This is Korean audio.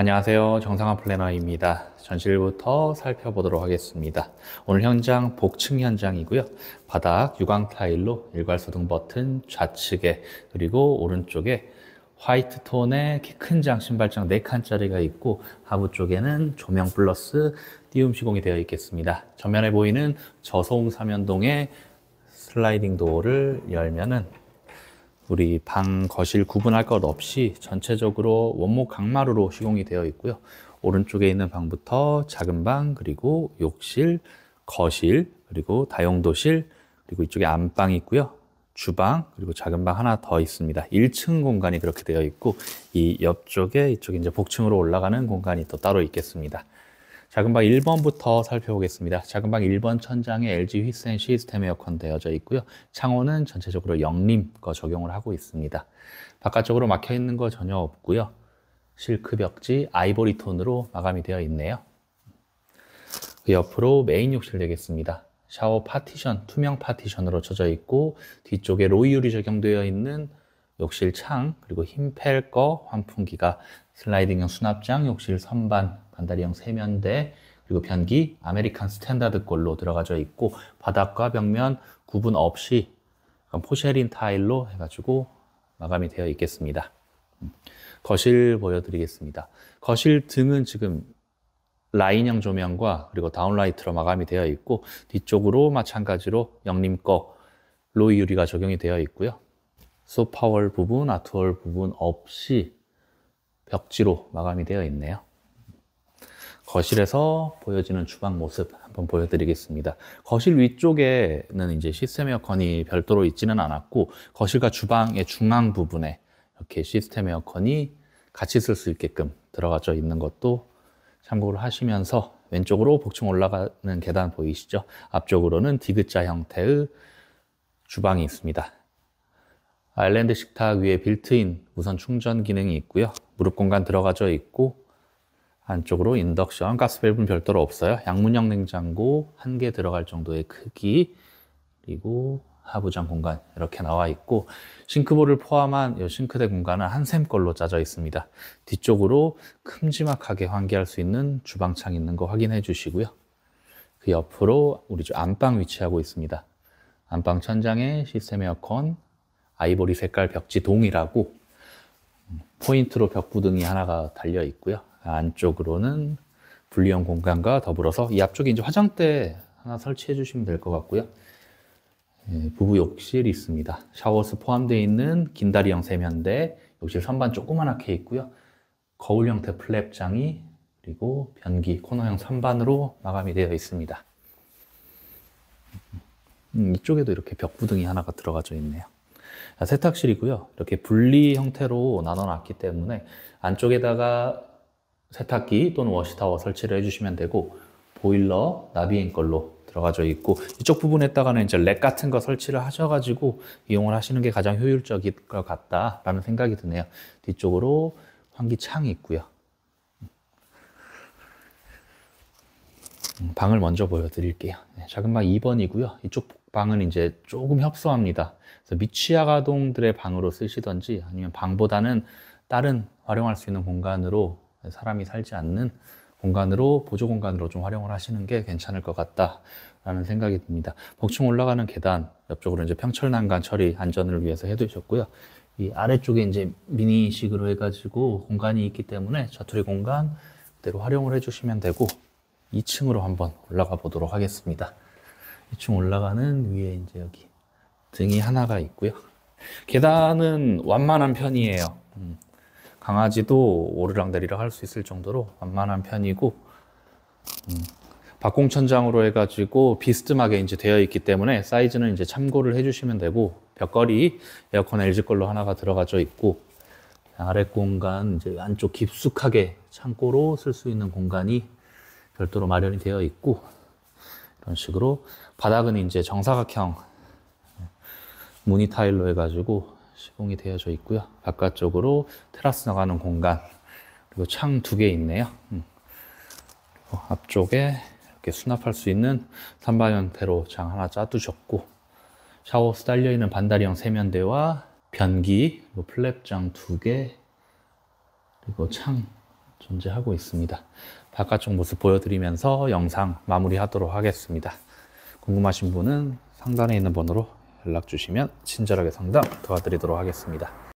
안녕하세요. 정상화 플래너입니다. 전실부터 살펴보도록 하겠습니다. 오늘 현장 복층 현장이고요. 바닥 유광 타일로 일괄소등 버튼 좌측에 그리고 오른쪽에 화이트 톤의 키큰장 신발장 4칸짜리가 있고 하부 쪽에는 조명 플러스 띄움 시공이 되어 있겠습니다. 전면에 보이는 저소음 사면동의 슬라이딩 도어를 열면은 우리 방, 거실 구분할 것 없이 전체적으로 원목 강마루로 시공이 되어 있고요. 오른쪽에 있는 방부터 작은 방, 그리고 욕실, 거실, 그리고 다용도실, 그리고 이쪽에 안방이 있고요. 주방, 그리고 작은 방 하나 더 있습니다. 1층 공간이 그렇게 되어 있고, 이 옆쪽에 이쪽에 이제 복층으로 올라가는 공간이 또 따로 있겠습니다. 작은 방 1번부터 살펴보겠습니다. 작은 방 1번 천장에 LG 휘센 시스템 에어컨 되어져 있고요. 창호는 전체적으로 영림 거 적용을 하고 있습니다. 바깥쪽으로 막혀 있는 거 전혀 없고요. 실크 벽지 아이보리 톤으로 마감이 되어 있네요. 그 옆으로 메인 욕실 되겠습니다. 샤워 파티션, 투명 파티션으로 쳐져 있고 뒤쪽에 로이율이 적용되어 있는 욕실 창, 그리고 흰 펠 거 환풍기가 슬라이딩형 수납장, 욕실 선반 반다리형 세면대, 그리고 변기 아메리칸 스탠다드 꼴로 들어가져 있고 바닥과 벽면 구분 없이 포쉐린 타일로 해가지고 마감이 되어 있겠습니다. 음, 거실 보여드리겠습니다. 거실 등은 지금 라인형 조명과 그리고 다운라이트로 마감이 되어 있고 뒤쪽으로 마찬가지로 영림거 로이 유리가 적용이 되어 있고요. 소파월 부분, 아트월 부분 없이 벽지로 마감이 되어 있네요. 거실에서 보여지는 주방 모습 한번 보여드리겠습니다. 거실 위쪽에는 이제 시스템 에어컨이 별도로 있지는 않았고 거실과 주방의 중앙 부분에 이렇게 시스템 에어컨이 같이 쓸 수 있게끔 들어가져 있는 것도 참고를 하시면서 왼쪽으로 복층 올라가는 계단 보이시죠? 앞쪽으로는 디귿자 형태의 주방이 있습니다. 아일랜드 식탁 위에 빌트인 무선 충전 기능이 있고요. 무릎 공간 들어가져 있고 안쪽으로 인덕션, 가스밸브는 별도로 없어요. 양문형 냉장고 한 개 들어갈 정도의 크기 그리고 하부장 공간 이렇게 나와 있고 싱크볼을 포함한 이 싱크대 공간은 한샘 걸로 짜져 있습니다. 뒤쪽으로 큼지막하게 환기할 수 있는 주방창 있는 거 확인해 주시고요. 그 옆으로 우리 집 안방 위치하고 있습니다. 안방 천장에 시스템 에어컨, 아이보리 색깔 벽지 동일라고 음, 포인트로 벽부등이 하나가 달려 있고요. 안쪽으로는 분리형 공간과 더불어서 이 앞쪽에 이제 화장대 하나 설치해 주시면 될 것 같고요. 예, 부부 욕실이 있습니다. 샤워스 포함되어 있는 긴다리형 세면대, 욕실 선반 조그만하게 있고요. 거울 형태 플랩장이 그리고 변기 코너형 선반으로 마감이 되어 있습니다. 음, 이쪽에도 이렇게 벽부등이 하나가 들어가져 있네요. 세탁실이고요. 이렇게 분리 형태로 나눠놨기 때문에 안쪽에다가 세탁기 또는 워시타워 설치를 해주시면 되고 보일러 나비인 걸로 들어가져 있고 이쪽 부분에다가는 이제 렉 같은 거 설치를 하셔가지고 이용을 하시는 게 가장 효율적일 것 같다라는 생각이 드네요. 뒤쪽으로 환기창이 있고요. 음, 방을 먼저 보여드릴게요. 작은 방 2번이고요. 이쪽 방은 이제 조금 협소합니다. 그래서 미취학아동들의 방으로 쓰시던지 아니면 방보다는 다른 활용할 수 있는 공간으로 사람이 살지 않는 공간으로 보조 공간으로 좀 활용을 하시는 게 괜찮을 것 같다라는 생각이 듭니다. 복층 올라가는 계단 옆쪽으로 이제 평철 난간 처리 안전을 위해서 해두셨고요. 이 아래쪽에 이제 미니식으로 해가지고 공간이 있기 때문에 자투리 공간 그대로 활용을 해주시면 되고 2층으로 한번 올라가 보도록 하겠습니다. 2층 올라가는 위에 이제 여기 등이 하나가 있고요. 계단은 완만한 편이에요. 음. 강아지도 오르락내리락 할 수 있을 정도로 완만한 편이고 음, 박공천장으로 해가지고 비스듬하게 이제 되어 있기 때문에 사이즈는 이제 참고를 해주시면 되고 벽걸이 에어컨 LG 걸로 하나가 들어가져 있고 아래 공간 이제 안쪽 깊숙하게 창고로 쓸 수 있는 공간이 별도로 마련이 되어 있고 이런 식으로 바닥은 이제 정사각형 무늬 타일로 해가지고 시공이 되어져 있고요. 바깥쪽으로 테라스 나가는 공간 그리고 창 두 개 있네요. 음. 앞쪽에 이렇게 수납할 수 있는 선반형태로 장 하나 짜두셨고 샤워스 딸려있는 반다리형 세면대와 변기, 그리고 플랩장 두 개, 그리고 창 존재하고 있습니다. 바깥쪽 모습 보여드리면서 영상 마무리하도록 하겠습니다. 궁금하신 분은 상단에 있는 번호로 연락 주시면 친절하게 상담 도와드리도록 하겠습니다.